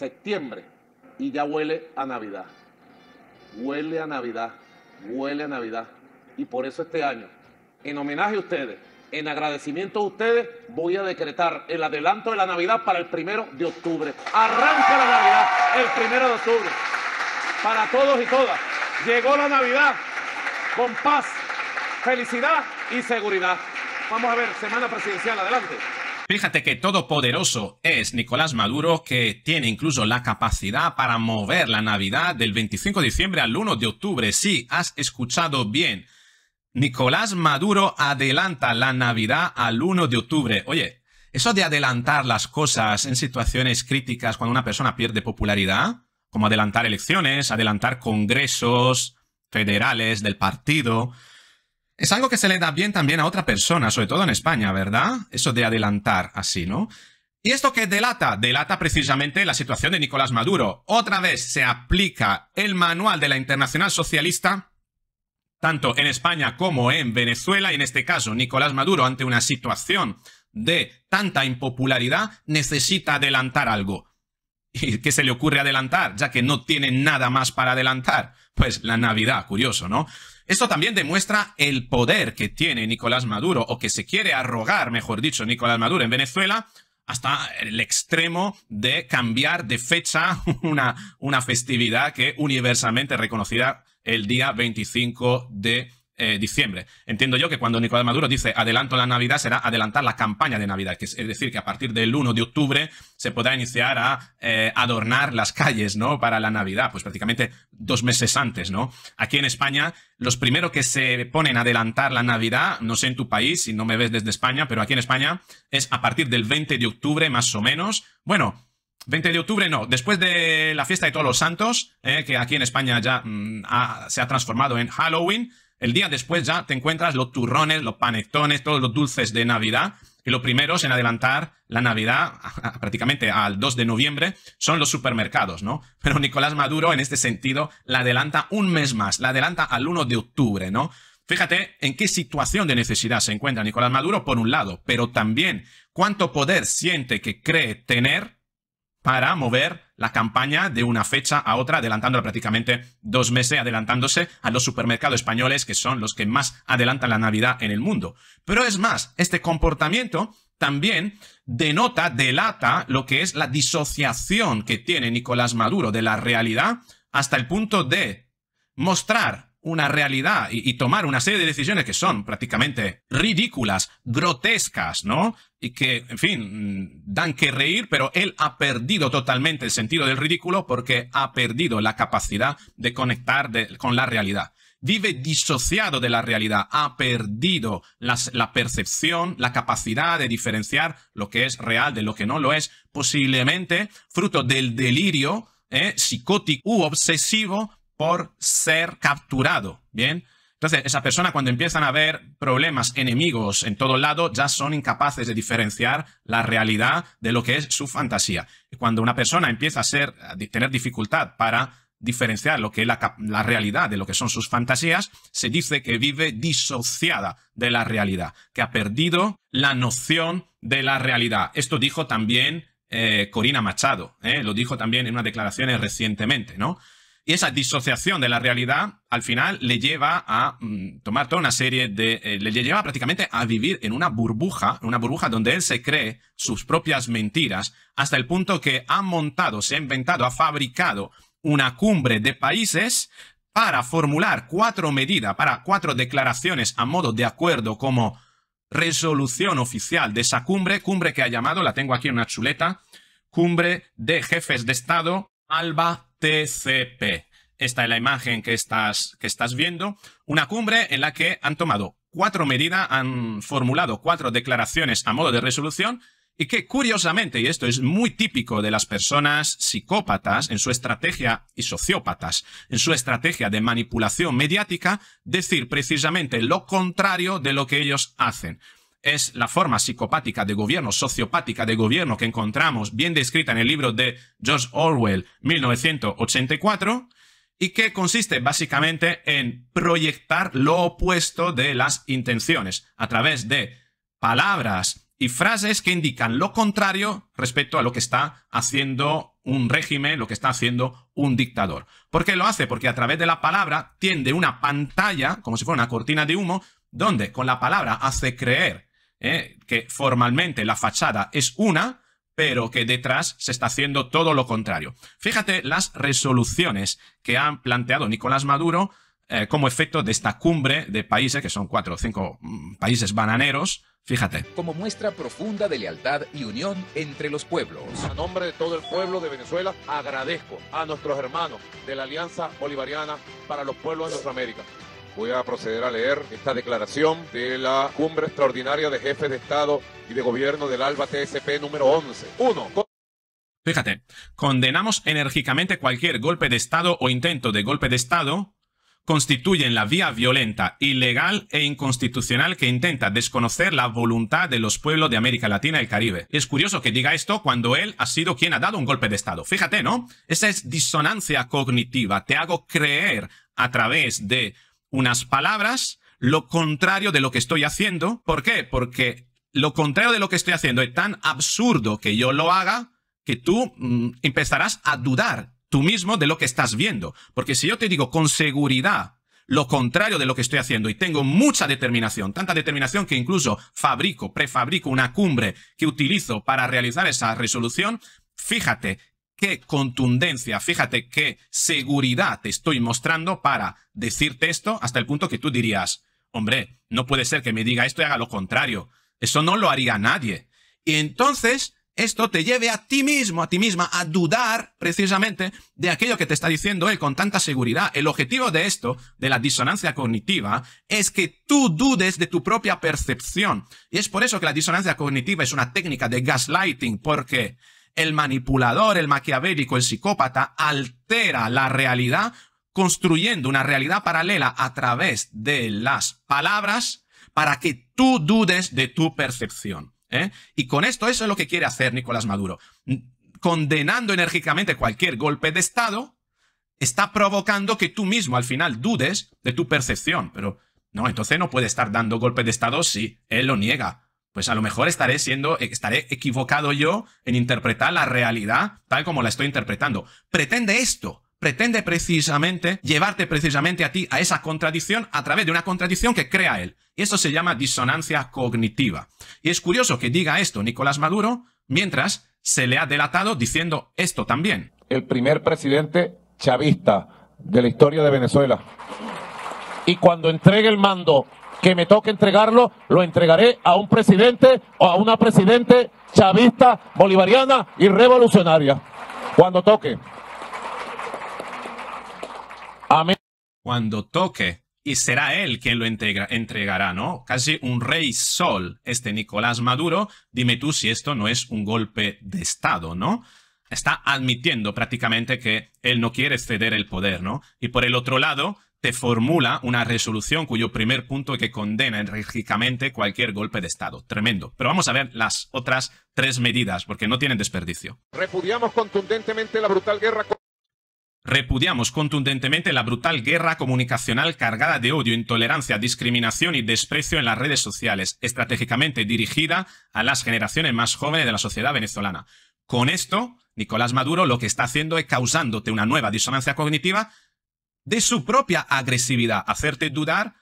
septiembre y ya huele a Navidad. Huele a Navidad, huele a Navidad. Y por eso este año, en homenaje a ustedes, en agradecimiento a ustedes, voy a decretar el adelanto de la Navidad para el primero de octubre. Arranca la Navidad el primero de octubre. Para todos y todas. Llegó la Navidad con paz, felicidad y seguridad. Vamos a ver, semana presidencial, adelante. Fíjate que todopoderoso es Nicolás Maduro, que tiene incluso la capacidad para mover la Navidad del 25 de diciembre al 1 de octubre. Sí, has escuchado bien. Nicolás Maduro adelanta la Navidad al 1 de octubre. Oye, eso de adelantar las cosas en situaciones críticas cuando una persona pierde popularidad, como adelantar elecciones, adelantar congresos federales del partido, es algo que se le da bien también a otra persona, sobre todo en España, ¿verdad? Eso de adelantar así, ¿no? ¿Y esto qué delata? Delata precisamente la situación de Nicolás Maduro. Otra vez se aplica el manual de la Internacional Socialista, tanto en España como en Venezuela, y en este caso Nicolás Maduro, ante una situación de tanta impopularidad, necesita adelantar algo. ¿Y qué se le ocurre adelantar? Ya que no tiene nada más para adelantar. Pues la Navidad, curioso, ¿no? Esto también demuestra el poder que tiene Nicolás Maduro, o que se quiere arrogar, mejor dicho, Nicolás Maduro en Venezuela, hasta el extremo de cambiar de fecha una, una festividad que universalmente reconocida el día 25 de eh, diciembre. Entiendo yo que cuando Nicolás Maduro dice adelanto la Navidad será adelantar la campaña de Navidad, es, decir, que a partir del 1 de octubre se podrá iniciar a eh, adornar las calles, ¿no? Para la Navidad, pues prácticamente dos meses antes, ¿no? Aquí en España, los primeros que se ponen a adelantar la Navidad, no sé en tu país, si no me ves desde España, pero aquí en España es a partir del 20 de octubre más o menos. Bueno, 20 de octubre no, después de la fiesta de todos los santos, eh, que aquí en España ya mm, se ha transformado en Halloween, el día después ya te encuentras los turrones, los panetones, todos los dulces de Navidad. Y los primeros en adelantar la Navidad prácticamente al 2 de noviembre son los supermercados, ¿no? Pero Nicolás Maduro en este sentido la adelanta un mes más, la adelanta al 1 de octubre, ¿no? Fíjate en qué situación de necesidad se encuentra Nicolás Maduro por un lado, pero también cuánto poder siente que cree tener para mover la campaña de una fecha a otra, adelantándola prácticamente dos meses, adelantándose a los supermercados españoles, que son los que más adelantan la Navidad en el mundo. Pero es más, este comportamiento también denota, delata lo que es la disociación que tiene Nicolás Maduro de la realidad hasta el punto de mostrar una realidad y, tomar una serie de decisiones que son prácticamente ridículas, grotescas, ¿no? Y que, en fin, mm, dan que reír, pero él ha perdido totalmente el sentido del ridículo porque ha perdido la capacidad de conectar con la realidad. Vive disociado de la realidad, ha perdido la percepción, la capacidad de diferenciar lo que es real de lo que no lo es, posiblemente fruto del delirio ¿eh? psicótico u obsesivo por ser capturado, ¿bien? Entonces, esa persona cuando empiezan a ver problemas, enemigos en todo lado, ya son incapaces de diferenciar la realidad de lo que es su fantasía. cuando una persona empieza a, tener dificultad para diferenciar lo que es la, realidad de lo que son sus fantasías, se dice que vive disociada de la realidad, que ha perdido la noción de la realidad. Esto dijo también eh, Corina Machado, ¿eh? lo dijo también en unas declaraciones recientemente, ¿no? Y esa disociación de la realidad al final le lleva a mm, tomar toda una serie de... Eh, le lleva prácticamente a vivir en una burbuja, una burbuja donde él se cree sus propias mentiras, hasta el punto que ha montado, se ha inventado, ha fabricado una cumbre de países para formular cuatro medidas, para cuatro declaraciones a modo de acuerdo como resolución oficial de esa cumbre, cumbre que ha llamado, la tengo aquí en una chuleta, cumbre de jefes de Estado, ALBA TCP. Esta es la imagen que estás, que estás viendo, una cumbre en la que han tomado cuatro medidas, han formulado cuatro declaraciones a modo de resolución y que curiosamente, y esto es muy típico de las personas psicópatas en su estrategia y sociópatas, en su estrategia de manipulación mediática, decir precisamente lo contrario de lo que ellos hacen es la forma psicopática de gobierno, sociopática de gobierno que encontramos bien descrita en el libro de George Orwell 1984 y que consiste básicamente en proyectar lo opuesto de las intenciones a través de palabras y frases que indican lo contrario respecto a lo que está haciendo un régimen, lo que está haciendo un dictador. ¿Por qué lo hace? Porque a través de la palabra tiende una pantalla, como si fuera una cortina de humo, donde con la palabra hace creer ¿eh? que formalmente la fachada es una, pero que detrás se está haciendo todo lo contrario. Fíjate las resoluciones que han planteado Nicolás Maduro eh, como efecto de esta cumbre de países, que son cuatro o cinco mm, países bananeros, Fíjate. Como muestra profunda de lealtad y unión entre los pueblos. A nombre de todo el pueblo de Venezuela, agradezco a nuestros hermanos de la Alianza Bolivariana para los Pueblos de América. Voy a proceder a leer esta declaración de la cumbre extraordinaria de jefes de Estado y de Gobierno del ALBA TSP número 11. Uno. Fíjate, condenamos enérgicamente cualquier golpe de Estado o intento de golpe de Estado constituyen la vía violenta, ilegal e inconstitucional que intenta desconocer la voluntad de los pueblos de América Latina y el Caribe. Es curioso que diga esto cuando él ha sido quien ha dado un golpe de Estado. Fíjate, ¿no? Esa es disonancia cognitiva. Te hago creer a través de unas palabras, lo contrario de lo que estoy haciendo. ¿Por qué? Porque lo contrario de lo que estoy haciendo es tan absurdo que yo lo haga que tú mm, empezarás a dudar tú mismo de lo que estás viendo. Porque si yo te digo con seguridad lo contrario de lo que estoy haciendo y tengo mucha determinación, tanta determinación que incluso fabrico, prefabrico una cumbre que utilizo para realizar esa resolución, fíjate qué contundencia, fíjate qué seguridad te estoy mostrando para decirte esto hasta el punto que tú dirías, hombre, no puede ser que me diga esto y haga lo contrario. Eso no lo haría nadie. Y entonces esto te lleve a ti mismo, a ti misma, a dudar precisamente de aquello que te está diciendo él con tanta seguridad. El objetivo de esto, de la disonancia cognitiva, es que tú dudes de tu propia percepción. Y es por eso que la disonancia cognitiva es una técnica de gaslighting, porque el manipulador, el maquiavélico, el psicópata altera la realidad construyendo una realidad paralela a través de las palabras para que tú dudes de tu percepción. ¿eh? Y con esto eso es lo que quiere hacer Nicolás Maduro. Condenando enérgicamente cualquier golpe de Estado, está provocando que tú mismo al final dudes de tu percepción. Pero no, entonces no puede estar dando golpe de Estado si él lo niega pues a lo mejor estaré siendo, eh, estaré equivocado yo en interpretar la realidad tal como la estoy interpretando. Pretende esto, pretende precisamente llevarte precisamente a ti a esa contradicción a través de una contradicción que crea él. Y eso se llama disonancia cognitiva. Y es curioso que diga esto Nicolás Maduro mientras se le ha delatado diciendo esto también. El primer presidente chavista de la historia de Venezuela. Y cuando entregue el mando que me toque entregarlo, lo entregaré a un presidente o a una presidente chavista, bolivariana y revolucionaria. Cuando toque. Amén. Cuando toque. Y será él quien lo integra, entregará, ¿no? Casi un rey sol, este Nicolás Maduro. Dime tú si esto no es un golpe de Estado, ¿no? Está admitiendo prácticamente que él no quiere ceder el poder, ¿no? Y por el otro lado, te formula una resolución cuyo primer punto es que condena enérgicamente cualquier golpe de Estado. Tremendo. Pero vamos a ver las otras tres medidas, porque no tienen desperdicio. Repudiamos contundentemente la brutal guerra. Repudiamos contundentemente la brutal guerra comunicacional cargada de odio, intolerancia, discriminación y desprecio en las redes sociales, estratégicamente dirigida a las generaciones más jóvenes de la sociedad venezolana. Con esto, Nicolás Maduro lo que está haciendo es causándote una nueva disonancia cognitiva de su propia agresividad, hacerte dudar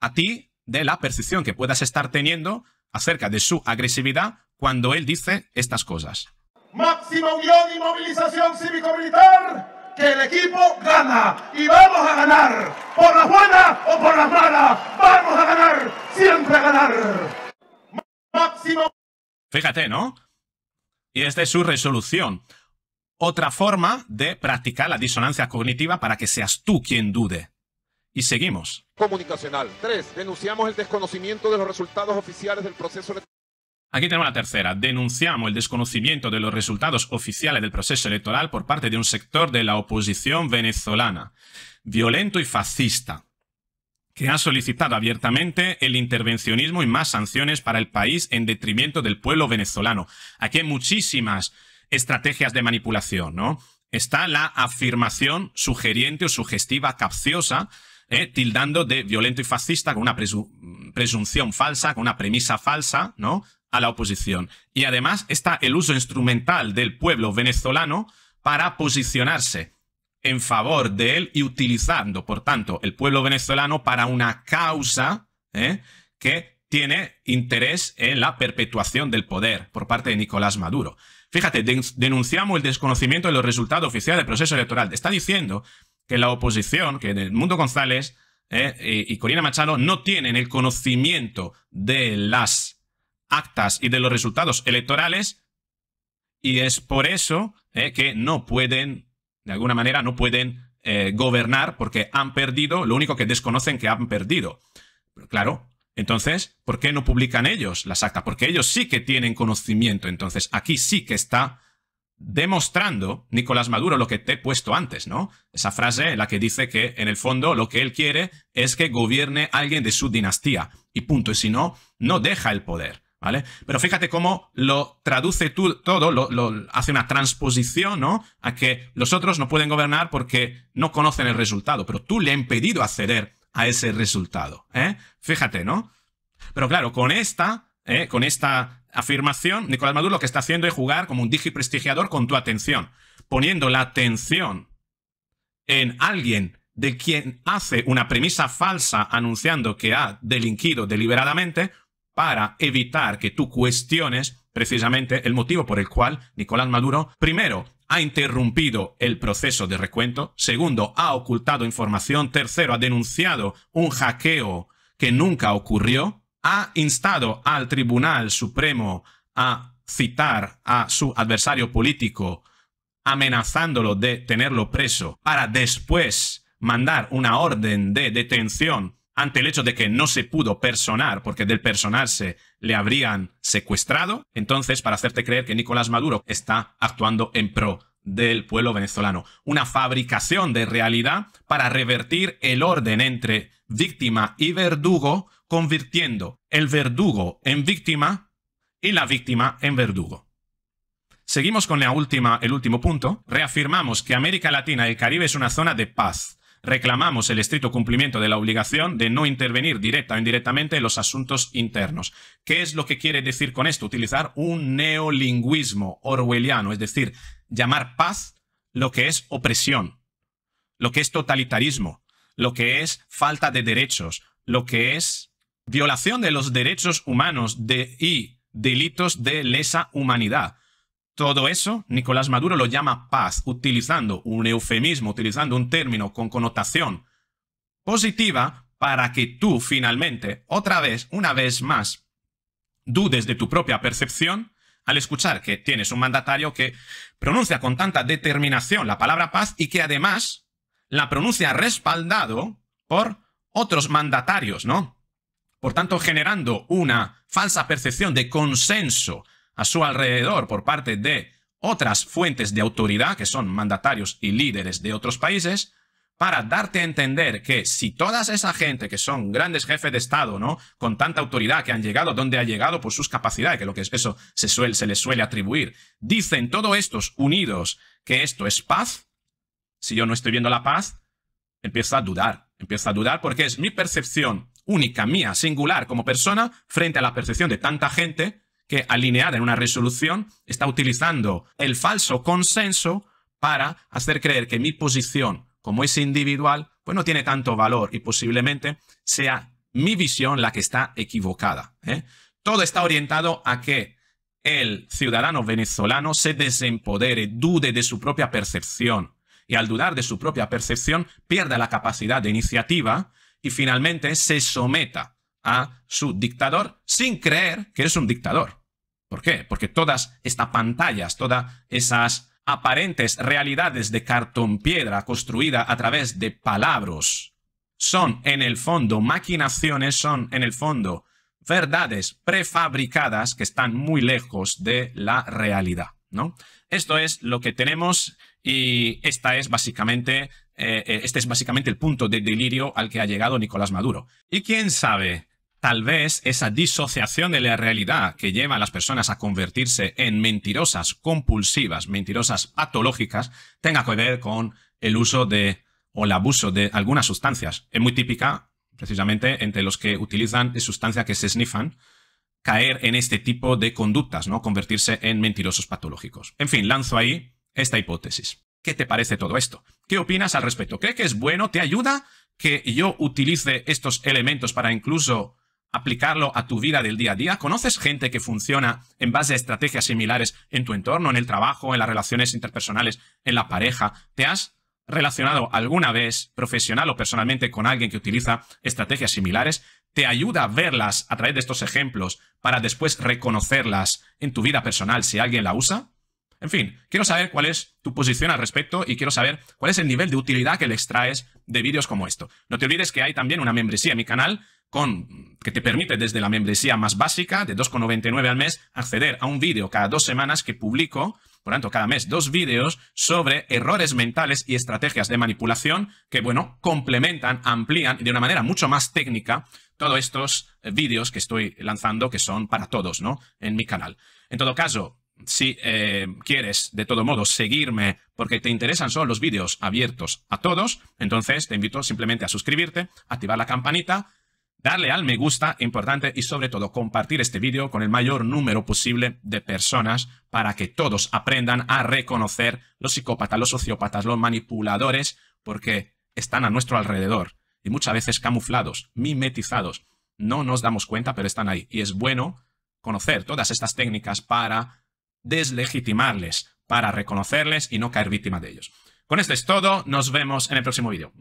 a ti de la percepción que puedas estar teniendo acerca de su agresividad cuando él dice estas cosas. Máxima unión y movilización cívico-militar, que el equipo gana y vamos a ganar, por la buenas o por la malas, vamos a ganar, siempre a ganar. Fíjate, ¿no? Y esta es su resolución. Otra forma de practicar la disonancia cognitiva para que seas tú quien dude. Y seguimos. Comunicacional. 3. Denunciamos el desconocimiento de los resultados oficiales del proceso electoral. Aquí tenemos la tercera. Denunciamos el desconocimiento de los resultados oficiales del proceso electoral por parte de un sector de la oposición venezolana, violento y fascista, que ha solicitado abiertamente el intervencionismo y más sanciones para el país en detrimento del pueblo venezolano. Aquí hay muchísimas estrategias de manipulación, ¿no? Está la afirmación sugeriente o sugestiva capciosa, ¿eh? tildando de violento y fascista con una presunción falsa, con una premisa falsa, ¿no? A la oposición. Y además está el uso instrumental del pueblo venezolano para posicionarse en favor de él y utilizando, por tanto, el pueblo venezolano para una causa ¿eh? que tiene interés en la perpetuación del poder por parte de Nicolás Maduro. Fíjate, denunciamos el desconocimiento de los resultados oficiales del proceso electoral. Está diciendo que la oposición, que el mundo González eh, y, Corina Machado no tienen el conocimiento de las actas y de los resultados electorales y es por eso eh, que no pueden, de alguna manera, no pueden eh, gobernar porque han perdido, lo único que desconocen que han perdido. claro, entonces, ¿por qué no publican ellos las actas? Porque ellos sí que tienen conocimiento. Entonces, aquí sí que está demostrando Nicolás Maduro lo que te he puesto antes, ¿no? Esa frase en la que dice que en el fondo lo que él quiere es que gobierne alguien de su dinastía y punto, y si no, no deja el poder, ¿vale? Pero fíjate cómo lo traduce tú, todo, lo, hace una transposición, ¿no? A que los otros no pueden gobernar porque no conocen el resultado, pero tú le han pedido acceder a ese resultado. ¿eh? Fíjate, ¿no? Pero claro, con esta, ¿eh? con esta afirmación, Nicolás Maduro lo que está haciendo es jugar como un digiprestigiador con tu atención, poniendo la atención en alguien de quien hace una premisa falsa anunciando que ha delinquido deliberadamente para evitar que tú cuestiones precisamente el motivo por el cual Nicolás Maduro, primero, ha interrumpido el proceso de recuento. Segundo, ha ocultado información. Tercero, ha denunciado un hackeo que nunca ocurrió. Ha instado al Tribunal Supremo a citar a su adversario político amenazándolo de tenerlo preso para después mandar una orden de detención ante el hecho de que no se pudo personar, porque del personarse le habrían secuestrado, entonces para hacerte creer que Nicolás Maduro está actuando en pro del pueblo venezolano. Una fabricación de realidad para revertir el orden entre víctima y verdugo, convirtiendo el verdugo en víctima y la víctima en verdugo. Seguimos con la última, el último punto. Reafirmamos que América Latina y el Caribe es una zona de paz reclamamos el estricto cumplimiento de la obligación de no intervenir directa o indirectamente en los asuntos internos. ¿Qué es lo que quiere decir con esto? Utilizar un neolingüismo orwelliano, es decir, llamar paz lo que es opresión, lo que es totalitarismo, lo que es falta de derechos, lo que es violación de los derechos humanos y delitos de lesa humanidad. Todo eso, Nicolás Maduro lo llama paz, utilizando un eufemismo, utilizando un término con connotación positiva para que tú finalmente, otra vez, una vez más, dudes de tu propia percepción al escuchar que tienes un mandatario que pronuncia con tanta determinación la palabra paz y que además la pronuncia respaldado por otros mandatarios, ¿no? Por tanto, generando una falsa percepción de consenso a su alrededor por parte de otras fuentes de autoridad, que son mandatarios y líderes de otros países, para darte a entender que si todas esa gente que son grandes jefes de Estado, ¿no? Con tanta autoridad que han llegado donde ha llegado por sus capacidades, que lo que es eso se, suele, se les suele atribuir, dicen todos estos unidos que esto es paz, si yo no estoy viendo la paz, empieza a dudar. Empiezo a dudar porque es mi percepción única, mía, singular como persona, frente a la percepción de tanta gente que alineada en una resolución está utilizando el falso consenso para hacer creer que mi posición como es individual, pues no tiene tanto valor y posiblemente sea mi visión la que está equivocada. ¿eh? Todo está orientado a que el ciudadano venezolano se desempodere, dude de su propia percepción y al dudar de su propia percepción pierda la capacidad de iniciativa y finalmente se someta a su dictador sin creer que es un dictador. ¿Por qué? Porque todas estas pantallas, todas esas aparentes realidades de cartón piedra construida a través de palabras, son en el fondo maquinaciones, son en el fondo verdades prefabricadas que están muy lejos de la realidad. ¿no? Esto es lo que tenemos y esta es básicamente, eh, eh, este es básicamente el punto de delirio al que ha llegado Nicolás Maduro. Y quién sabe Tal vez esa disociación de la realidad que lleva a las personas a convertirse en mentirosas compulsivas, mentirosas patológicas, tenga que ver con el uso de o el abuso de algunas sustancias. Es muy típica, precisamente, entre los que utilizan sustancias que se snifan, caer en este tipo de conductas, ¿no? Convertirse en mentirosos patológicos. En fin, lanzo ahí esta hipótesis. ¿Qué te parece todo esto? ¿Qué opinas al respecto? ¿Cree que es bueno? ¿Te ayuda que yo utilice estos elementos para incluso aplicarlo a tu vida del día a día? ¿Conoces gente que funciona en base a estrategias similares en tu entorno, en el trabajo, en las relaciones interpersonales, en la pareja? ¿Te has relacionado alguna vez profesional o personalmente con alguien que utiliza estrategias similares? ¿Te ayuda a verlas a través de estos ejemplos para después reconocerlas en tu vida personal si alguien la usa? En fin, quiero saber cuál es tu posición al respecto y quiero saber cuál es el nivel de utilidad que le extraes de vídeos como esto. No te olvides que hay también una membresía en mi canal que te permite desde la membresía más básica de 2,99 al mes acceder a un vídeo cada dos semanas que publico, por tanto cada mes dos vídeos sobre errores mentales y estrategias de manipulación que, bueno, complementan, amplían de una manera mucho más técnica todos estos eh, vídeos que estoy lanzando que son para todos, ¿no? En mi canal. En todo caso, si eh, quieres, de todo modo, seguirme porque te interesan solo los vídeos abiertos a todos, entonces te invito simplemente a suscribirte, activar la campanita darle al me gusta, importante, y sobre todo compartir este vídeo con el mayor número posible de personas para que todos aprendan a reconocer los psicópatas, los sociópatas, los manipuladores, porque están a nuestro alrededor y muchas veces camuflados, mimetizados. No nos damos cuenta, pero están ahí. Y es bueno conocer todas estas técnicas para deslegitimarles, para reconocerles y no caer víctima de ellos. Con esto es todo, nos vemos en el próximo vídeo.